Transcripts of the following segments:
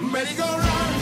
merry go run.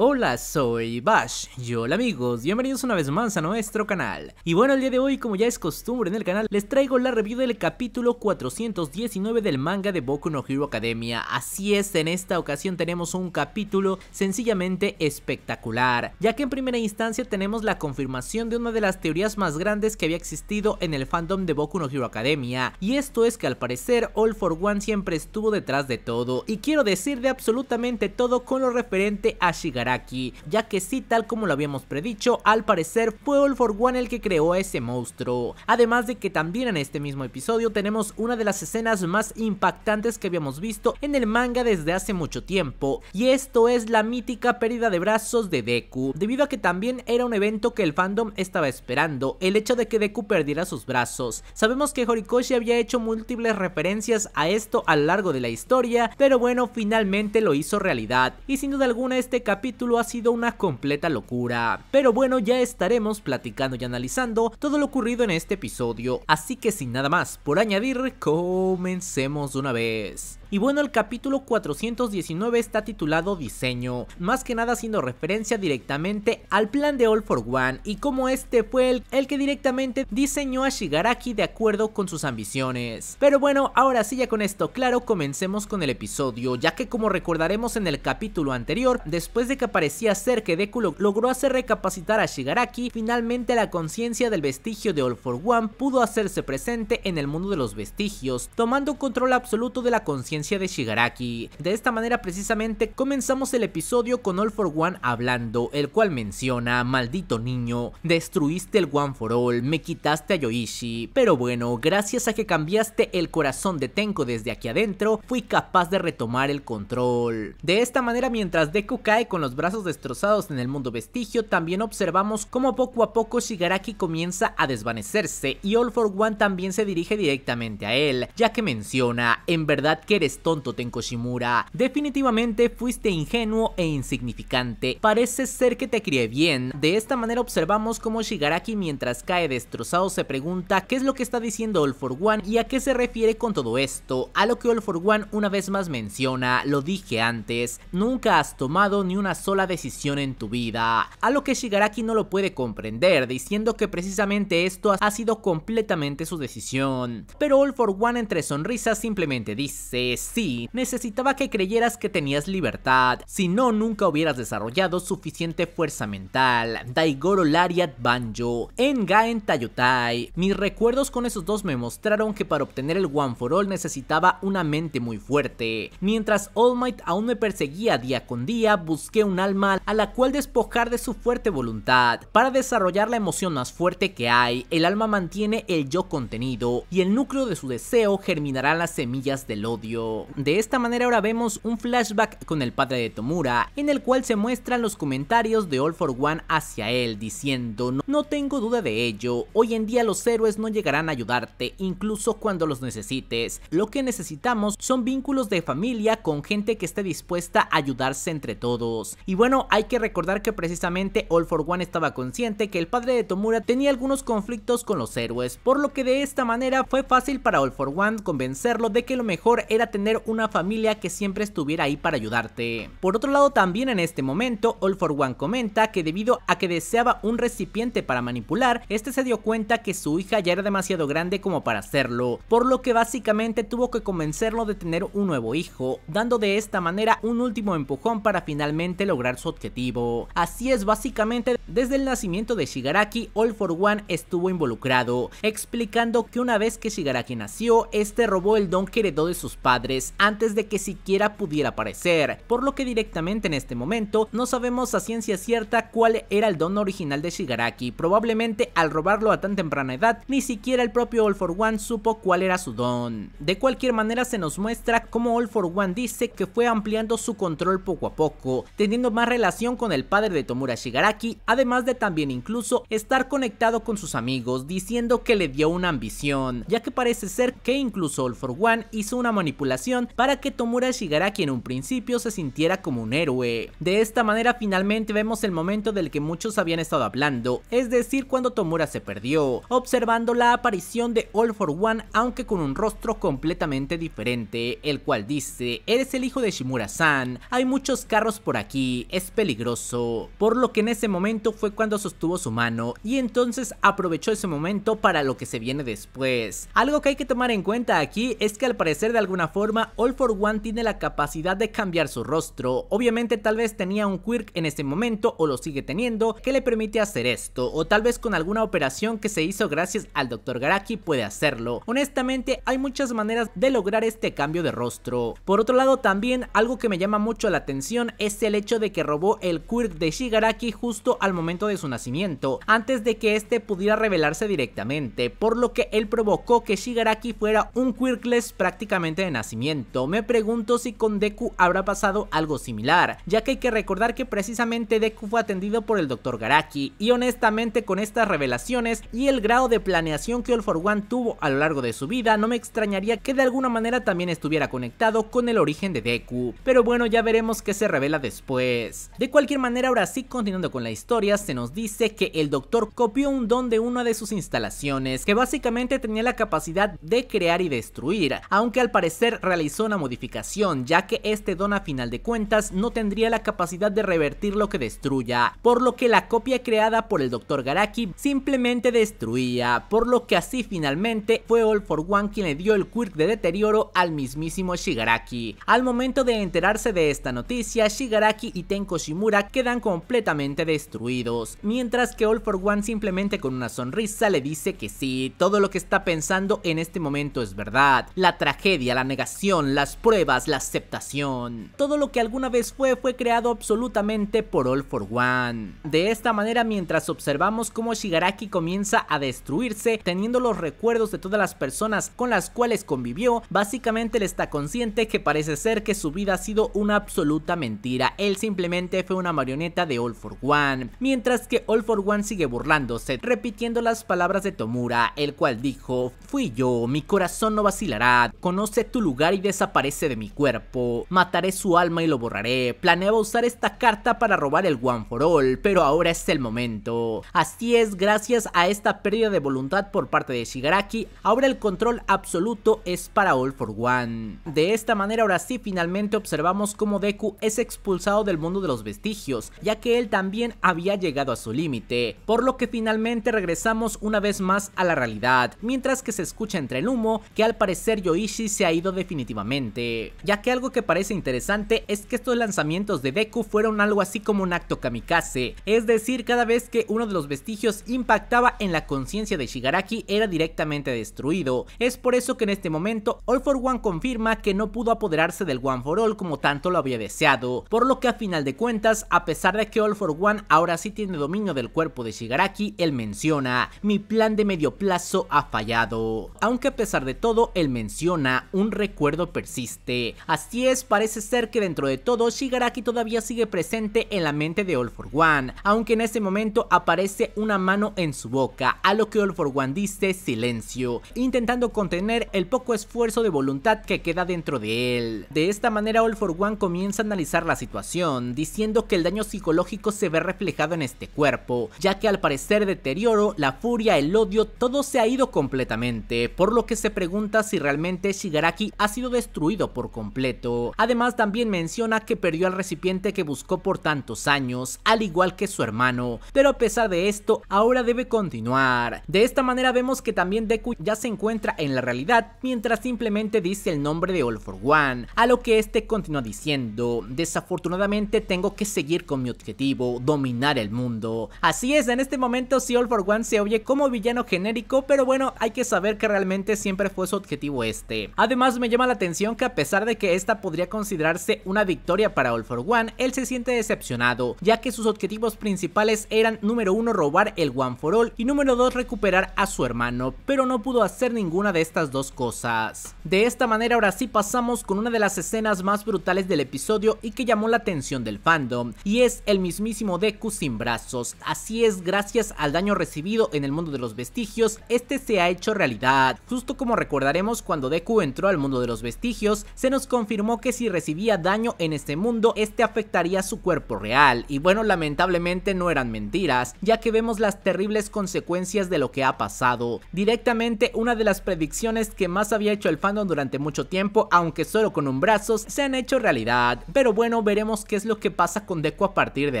Hola, soy Bash. Y hola amigos, bienvenidos una vez más a nuestro canal. Y bueno, el día de hoy, como ya es costumbre en el canal, les traigo la review del capítulo 419 del manga de Boku no Hero Academia. Así es, en esta ocasión tenemos un capítulo sencillamente espectacular, ya que en primera instancia tenemos la confirmación de una de las teorías más grandes que había existido en el fandom de Boku no Hero Academia, y esto es que al parecer All for One siempre estuvo detrás de todo, y quiero decir de absolutamente todo con lo referente a Shigaraki aquí ya que sí, tal como lo habíamos predicho, al parecer fue All for One el que creó a ese monstruo. Además de que también en este mismo episodio tenemos una de las escenas más impactantes que habíamos visto en el manga desde hace mucho tiempo, y esto es la mítica pérdida de brazos de Deku, debido a que también era un evento que el fandom estaba esperando, el hecho de que Deku perdiera sus brazos. Sabemos que Horikoshi había hecho múltiples referencias a esto a lo largo de la historia, pero bueno, finalmente lo hizo realidad, y sin duda alguna este capítulo ha sido una completa locura. Pero bueno, ya estaremos platicando y analizando todo lo ocurrido en este episodio, así que sin nada más por añadir, comencemos de una vez. Y bueno, el capítulo 419 está titulado Diseño, más que nada haciendo referencia directamente al plan de All for One y cómo este fue el, el que directamente diseñó a Shigaraki de acuerdo con sus ambiciones. Pero bueno, ahora sí ya con esto claro, comencemos con el episodio, ya que como recordaremos en el capítulo anterior, después de que parecía ser que Deku logró hacer recapacitar a Shigaraki, finalmente la conciencia del vestigio de All for One pudo hacerse presente en el mundo de los vestigios, tomando control absoluto de la conciencia de Shigaraki. De esta manera precisamente comenzamos el episodio con All for One hablando, el cual menciona, maldito niño, destruiste el One for All, me quitaste a Yoishi, pero bueno, gracias a que cambiaste el corazón de Tenko desde aquí adentro, fui capaz de retomar el control. De esta manera mientras Deku cae con los brazos destrozados en el mundo vestigio, también observamos cómo poco a poco Shigaraki comienza a desvanecerse y All for One también se dirige directamente a él, ya que menciona, en verdad que eres tonto Tenko Shimura definitivamente fuiste ingenuo e insignificante, parece ser que te crié bien. De esta manera observamos cómo Shigaraki mientras cae destrozado se pregunta qué es lo que está diciendo All for One y a qué se refiere con todo esto, a lo que All for One una vez más menciona, lo dije antes, nunca has tomado ni una sola la decisión en tu vida. A lo que Shigaraki no lo puede comprender, diciendo que precisamente esto ha sido completamente su decisión. Pero All for One entre sonrisas simplemente dice, sí, necesitaba que creyeras que tenías libertad, si no nunca hubieras desarrollado suficiente fuerza mental. Daigoro Lariat Banjo, Engaen Tayutai, Mis recuerdos con esos dos me mostraron que para obtener el One for All necesitaba una mente muy fuerte. Mientras All Might aún me perseguía día con día, busqué un alma a la cual despojar de su fuerte voluntad. Para desarrollar la emoción más fuerte que hay, el alma mantiene el yo contenido y el núcleo de su deseo germinará las semillas del odio. De esta manera ahora vemos un flashback con el padre de Tomura, en el cual se muestran los comentarios de All for One hacia él, diciendo, no tengo duda de ello, hoy en día los héroes no llegarán a ayudarte, incluso cuando los necesites. Lo que necesitamos son vínculos de familia con gente que esté dispuesta a ayudarse entre todos. Y bueno, hay que recordar que precisamente All for One estaba consciente que el padre de Tomura tenía algunos conflictos con los héroes, por lo que de esta manera fue fácil para All for One convencerlo de que lo mejor era tener una familia que siempre estuviera ahí para ayudarte. Por otro lado, también en este momento, All for One comenta que debido a que deseaba un recipiente para manipular, este se dio cuenta que su hija ya era demasiado grande como para hacerlo, por lo que básicamente tuvo que convencerlo de tener un nuevo hijo, dando de esta manera un último empujón para finalmente lograr su objetivo. Así es, básicamente desde el nacimiento de Shigaraki, All for One estuvo involucrado, explicando que una vez que Shigaraki nació, este robó el don que heredó de sus padres antes de que siquiera pudiera aparecer, por lo que directamente en este momento no sabemos a ciencia cierta cuál era el don original de Shigaraki, probablemente al robarlo a tan temprana edad, ni siquiera el propio All for One supo cuál era su don. De cualquier manera se nos muestra cómo All for One dice que fue ampliando su control poco a poco, teniendo más relación con el padre de Tomura Shigaraki, además de también incluso estar conectado con sus amigos, diciendo que le dio una ambición, ya que parece ser que incluso All for One hizo una manipulación para que Tomura Shigaraki en un principio se sintiera como un héroe. De esta manera finalmente vemos el momento del que muchos habían estado hablando, es decir cuando Tomura se perdió, observando la aparición de All for One aunque con un rostro completamente diferente, el cual dice, eres el hijo de Shimura-san, hay muchos carros por aquí, es peligroso, por lo que en ese momento fue cuando sostuvo su mano y entonces aprovechó ese momento para lo que se viene después. Algo que hay que tomar en cuenta aquí es que al parecer de alguna forma All for One tiene la capacidad de cambiar su rostro, obviamente tal vez tenía un quirk en ese momento o lo sigue teniendo que le permite hacer esto, o tal vez con alguna operación que se hizo gracias al Dr. Garaki puede hacerlo. Honestamente hay muchas maneras de lograr este cambio de rostro. Por otro lado también algo que me llama mucho la atención es el hecho de que robó el quirk de Shigaraki justo al momento de su nacimiento, antes de que este pudiera revelarse directamente, por lo que él provocó que Shigaraki fuera un quirkless prácticamente de nacimiento. Me pregunto si con Deku habrá pasado algo similar, ya que hay que recordar que precisamente Deku fue atendido por el Dr. Garaki, y honestamente con estas revelaciones y el grado de planeación que All for One tuvo a lo largo de su vida, no me extrañaría que de alguna manera también estuviera conectado con el origen de Deku, pero bueno ya veremos qué se revela después. Pues, de cualquier manera, ahora sí, continuando con la historia, se nos dice que el doctor copió un don de una de sus instalaciones, que básicamente tenía la capacidad de crear y destruir, aunque al parecer realizó una modificación, ya que este don a final de cuentas no tendría la capacidad de revertir lo que destruya, por lo que la copia creada por el doctor Garaki simplemente destruía, por lo que así finalmente fue All for One quien le dio el quirk de deterioro al mismísimo Shigaraki. Al momento de enterarse de esta noticia, Shigaraki y Tenko Shimura quedan completamente destruidos, mientras que All for One simplemente con una sonrisa le dice que sí, todo lo que está pensando en este momento es verdad, la tragedia, la negación, las pruebas, la aceptación, todo lo que alguna vez fue fue creado absolutamente por All for One. De esta manera mientras observamos cómo Shigaraki comienza a destruirse teniendo los recuerdos de todas las personas con las cuales convivió, básicamente él está consciente que parece ser que su vida ha sido una absoluta mentira, él simplemente fue una marioneta de All for One, mientras que All for One sigue burlándose, repitiendo las palabras de Tomura, el cual dijo, fui yo, mi corazón no vacilará, conoce tu lugar y desaparece de mi cuerpo, mataré su alma y lo borraré, planeaba usar esta carta para robar el One for All, pero ahora es el momento. Así es, gracias a esta pérdida de voluntad por parte de Shigaraki, ahora el control absoluto es para All for One. De esta manera ahora sí finalmente observamos cómo Deku es expulsado del mundo de los vestigios, ya que él también había llegado a su límite, por lo que finalmente regresamos una vez más a la realidad, mientras que se escucha entre el humo que al parecer Yoishi se ha ido definitivamente, ya que algo que parece interesante es que estos lanzamientos de Deku fueron algo así como un acto kamikaze, es decir, cada vez que uno de los vestigios impactaba en la conciencia de Shigaraki era directamente destruido, es por eso que en este momento All for One confirma que no pudo apoderarse del One for All como tanto lo había deseado, por lo que final de cuentas, a pesar de que All for One ahora sí tiene dominio del cuerpo de Shigaraki, él menciona, mi plan de medio plazo ha fallado. Aunque a pesar de todo, él menciona, un recuerdo persiste. Así es, parece ser que dentro de todo, Shigaraki todavía sigue presente en la mente de All for One, aunque en este momento aparece una mano en su boca, a lo que All for One dice silencio, intentando contener el poco esfuerzo de voluntad que queda dentro de él. De esta manera All for One comienza a analizar la situación diciendo que el daño psicológico se ve reflejado en este cuerpo, ya que al parecer deterioro, la furia, el odio, todo se ha ido completamente, por lo que se pregunta si realmente Shigaraki ha sido destruido por completo. Además también menciona que perdió al recipiente que buscó por tantos años, al igual que su hermano, pero a pesar de esto, ahora debe continuar. De esta manera vemos que también Deku ya se encuentra en la realidad, mientras simplemente dice el nombre de All for One, a lo que este continúa diciendo, desafortunadamente tengo que seguir con mi objetivo, dominar el mundo. Así es, en este momento si All for One se oye como villano genérico, pero bueno, hay que saber que realmente siempre fue su objetivo este. Además me llama la atención que a pesar de que esta podría considerarse una victoria para All for One, él se siente decepcionado, ya que sus objetivos principales eran número uno robar el One for All y número dos recuperar a su hermano, pero no pudo hacer ninguna de estas dos cosas. De esta manera ahora sí pasamos con una de las escenas más brutales del episodio y que llamó la atención del fandom y es el mismísimo Deku sin brazos. Así es, gracias al daño recibido en el mundo de los vestigios, este se ha hecho realidad. Justo como recordaremos cuando Deku entró al mundo de los vestigios, se nos confirmó que si recibía daño en este mundo, este afectaría su cuerpo real. Y bueno, lamentablemente no eran mentiras, ya que vemos las terribles consecuencias de lo que ha pasado. Directamente una de las predicciones que más había hecho el fandom durante mucho tiempo, aunque solo con un brazo, se han hecho realidad. Pero bueno, veremos qué es lo que pasa con Deku a partir de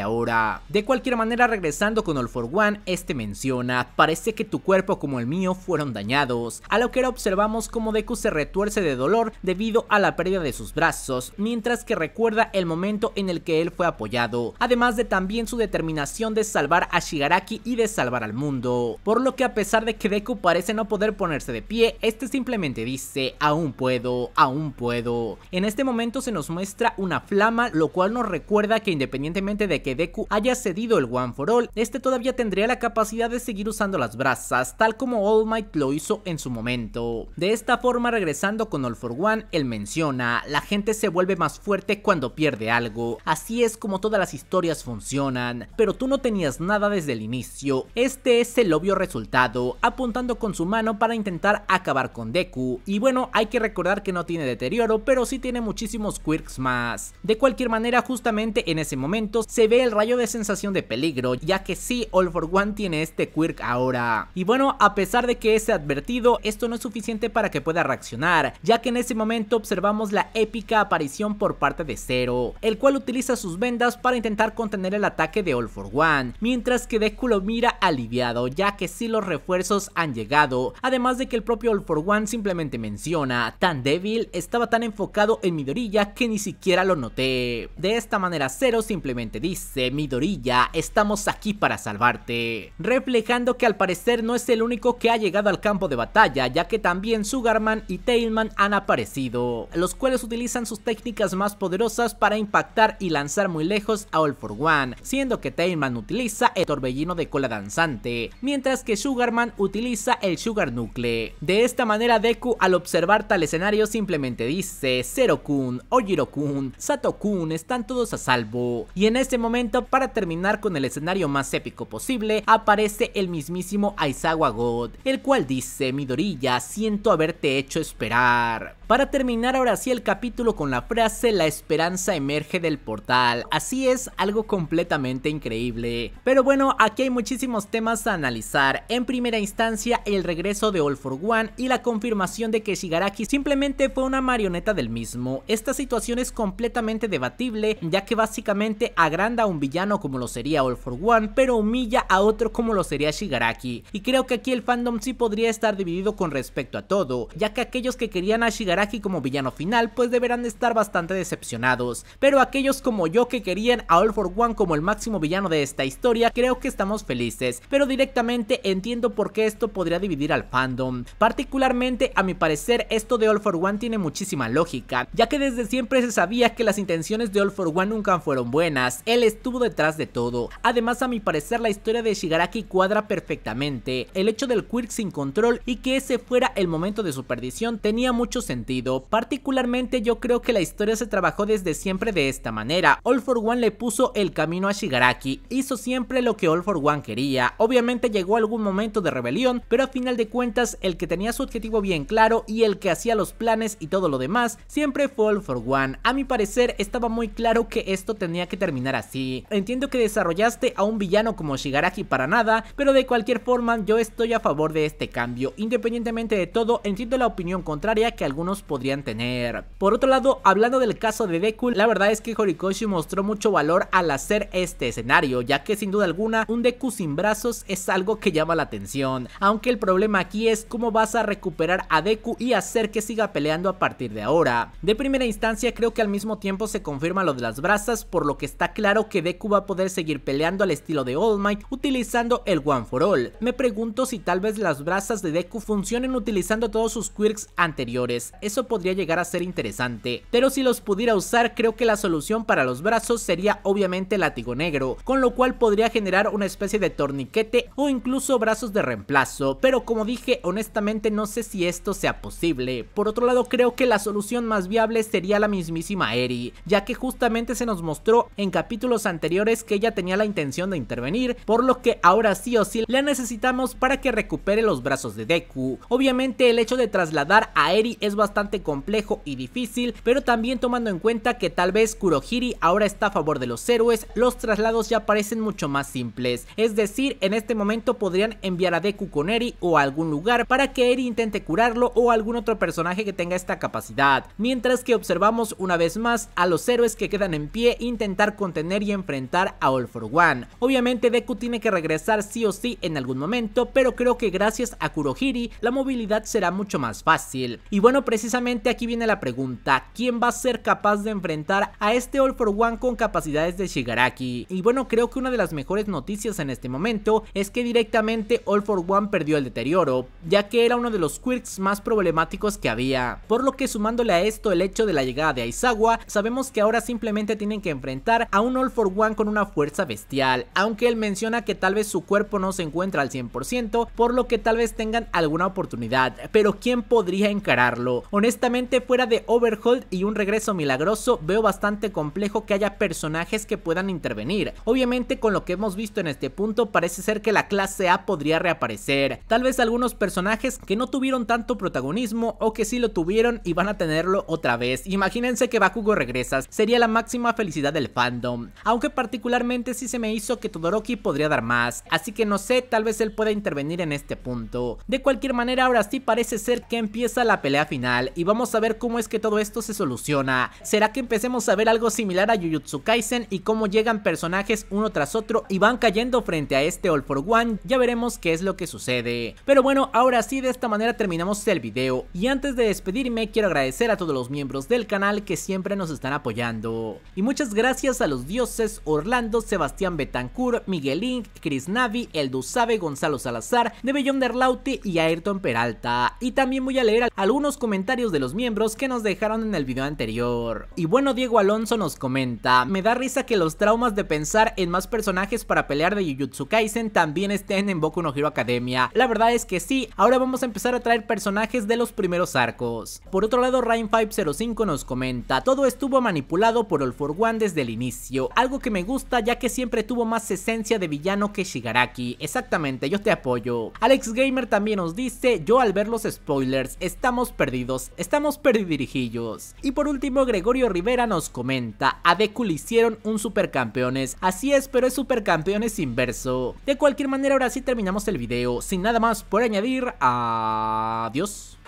ahora. De cualquier manera, regresando con All for One, este menciona, parece que tu cuerpo como el mío fueron dañados, a lo que ahora observamos como Deku se retuerce de dolor debido a la pérdida de sus brazos, mientras que recuerda el momento en el que él fue apoyado, además de también su determinación de salvar a Shigaraki y de salvar al mundo, por lo que a pesar de que Deku parece no poder ponerse de pie, este simplemente dice, aún puedo, aún puedo. En este momento se nos muestra una flama, lo cual nos recuerda que independientemente de que Deku haya cedido el One for All, este todavía tendría la capacidad de seguir usando las brasas, tal como All Might lo hizo en su momento. De esta forma, regresando con All for One, él menciona, la gente se vuelve más fuerte cuando pierde algo, así es como todas las historias funcionan, pero tú no tenías nada desde el inicio, este es el obvio resultado, apuntando con su mano para intentar acabar con Deku, y bueno, hay que recordar que no tiene deterioro, pero sí tiene muchísimos quirks más. De cualquier manera, justo justamente en ese momento se ve el rayo de sensación de peligro, ya que sí, All for One tiene este quirk ahora. Y bueno, a pesar de que es advertido, esto no es suficiente para que pueda reaccionar, ya que en ese momento observamos la épica aparición por parte de Zero, el cual utiliza sus vendas para intentar contener el ataque de All for One, mientras que Deku lo mira aliviado, ya que sí los refuerzos han llegado, además de que el propio All for One simplemente menciona, tan débil, estaba tan enfocado en orilla que ni siquiera lo noté esta manera Zero simplemente dice, Midorilla, estamos aquí para salvarte. Reflejando que al parecer no es el único que ha llegado al campo de batalla, ya que también Sugarman y Tailman han aparecido, los cuales utilizan sus técnicas más poderosas para impactar y lanzar muy lejos a All For One, siendo que Tailman utiliza el torbellino de cola danzante, mientras que Sugarman utiliza el Sugar Nucle. De esta manera Deku al observar tal escenario simplemente dice, Zero-kun, Ojiro-kun, Sato-kun están todos a salvo. Y en este momento, para terminar con el escenario más épico posible, aparece el mismísimo Aizawa God, el cual dice, Midorilla siento haberte hecho esperar para terminar ahora sí el capítulo con la frase la esperanza emerge del portal, así es algo completamente increíble. Pero bueno, aquí hay muchísimos temas a analizar, en primera instancia el regreso de All for One y la confirmación de que Shigaraki simplemente fue una marioneta del mismo, esta situación es completamente debatible ya que básicamente agranda a un villano como lo sería All for One pero humilla a otro como lo sería Shigaraki y creo que aquí el fandom sí podría estar dividido con respecto a todo, ya que aquellos que querían a Shigaraki como villano final pues deberán estar bastante decepcionados, pero aquellos como yo que querían a All for One como el máximo villano de esta historia creo que estamos felices, pero directamente entiendo por qué esto podría dividir al fandom. Particularmente a mi parecer esto de All for One tiene muchísima lógica, ya que desde siempre se sabía que las intenciones de All for One nunca fueron buenas, él estuvo detrás de todo. Además a mi parecer la historia de Shigaraki cuadra perfectamente, el hecho del Quirk sin control y que ese fuera el momento de su perdición tenía mucho sentido Particularmente yo creo que la historia se trabajó desde siempre de esta manera. All for One le puso el camino a Shigaraki, hizo siempre lo que All for One quería. Obviamente llegó algún momento de rebelión, pero a final de cuentas el que tenía su objetivo bien claro y el que hacía los planes y todo lo demás siempre fue All for One. A mi parecer estaba muy claro que esto tenía que terminar así. Entiendo que desarrollaste a un villano como Shigaraki para nada, pero de cualquier forma yo estoy a favor de este cambio. Independientemente de todo, entiendo la opinión contraria que algunos podrían tener. Por otro lado, hablando del caso de Deku, la verdad es que Horikoshi mostró mucho valor al hacer este escenario, ya que sin duda alguna un Deku sin brazos es algo que llama la atención, aunque el problema aquí es cómo vas a recuperar a Deku y hacer que siga peleando a partir de ahora. De primera instancia creo que al mismo tiempo se confirma lo de las brasas, por lo que está claro que Deku va a poder seguir peleando al estilo de All Might utilizando el One for All. Me pregunto si tal vez las brasas de Deku funcionen utilizando todos sus quirks anteriores eso podría llegar a ser interesante. Pero si los pudiera usar, creo que la solución para los brazos sería obviamente látigo negro, con lo cual podría generar una especie de torniquete o incluso brazos de reemplazo, pero como dije, honestamente no sé si esto sea posible. Por otro lado, creo que la solución más viable sería la mismísima Eri, ya que justamente se nos mostró en capítulos anteriores que ella tenía la intención de intervenir, por lo que ahora sí o sí la necesitamos para que recupere los brazos de Deku. Obviamente el hecho de trasladar a Eri es bastante complejo y difícil, pero también tomando en cuenta que tal vez Kurohiri ahora está a favor de los héroes, los traslados ya parecen mucho más simples. Es decir, en este momento podrían enviar a Deku con Eri o a algún lugar para que Eri intente curarlo o algún otro personaje que tenga esta capacidad. Mientras que observamos una vez más a los héroes que quedan en pie intentar contener y enfrentar a All for One. Obviamente Deku tiene que regresar sí o sí en algún momento, pero creo que gracias a Kurohiri la movilidad será mucho más fácil. Y bueno, precisamente aquí viene la pregunta, ¿quién va a ser capaz de enfrentar a este All for One con capacidades de Shigaraki? Y bueno, creo que una de las mejores noticias en este momento es que directamente All for One perdió el deterioro, ya que era uno de los quirks más problemáticos que había, por lo que sumándole a esto el hecho de la llegada de Aizawa, sabemos que ahora simplemente tienen que enfrentar a un All for One con una fuerza bestial, aunque él menciona que tal vez su cuerpo no se encuentra al 100%, por lo que tal vez tengan alguna oportunidad, pero ¿quién podría encararlo? Honestamente, fuera de Overhaul y un regreso milagroso, veo bastante complejo que haya personajes que puedan intervenir. Obviamente, con lo que hemos visto en este punto, parece ser que la clase A podría reaparecer. Tal vez algunos personajes que no tuvieron tanto protagonismo o que sí lo tuvieron y van a tenerlo otra vez. Imagínense que Bakugo regresa, sería la máxima felicidad del fandom. Aunque particularmente sí se me hizo que Todoroki podría dar más, así que no sé, tal vez él pueda intervenir en este punto. De cualquier manera, ahora sí parece ser que empieza la pelea final y vamos a ver cómo es que todo esto se soluciona. ¿Será que empecemos a ver algo similar a Jujutsu Kaisen y cómo llegan personajes uno tras otro y van cayendo frente a este All for One? Ya veremos qué es lo que sucede. Pero bueno, ahora sí de esta manera terminamos el video y antes de despedirme quiero agradecer a todos los miembros del canal que siempre nos están apoyando. Y muchas gracias a los dioses Orlando, Sebastián Betancourt, Miguel Inc, Chris Navi, Eldu Sabe, Gonzalo Salazar, Debellón Derlauti y Ayrton Peralta. Y también voy a leer algunos comentarios de los miembros que nos dejaron en el video anterior. Y bueno, Diego Alonso nos comenta, me da risa que los traumas de pensar en más personajes para pelear de Jujutsu Kaisen también estén en Boku no Hero Academia. La verdad es que sí, ahora vamos a empezar a traer personajes de los primeros arcos. Por otro lado, Rain505 nos comenta, todo estuvo manipulado por All For One desde el inicio, algo que me gusta ya que siempre tuvo más esencia de villano que Shigaraki. Exactamente, yo te apoyo. Alex Gamer también nos dice, yo al ver los spoilers, estamos perdidos estamos perdidirijillos Y por último, Gregorio Rivera nos comenta, a Deku le hicieron un supercampeones, así es, pero es supercampeones inverso. De cualquier manera, ahora sí terminamos el video, sin nada más por añadir, adiós.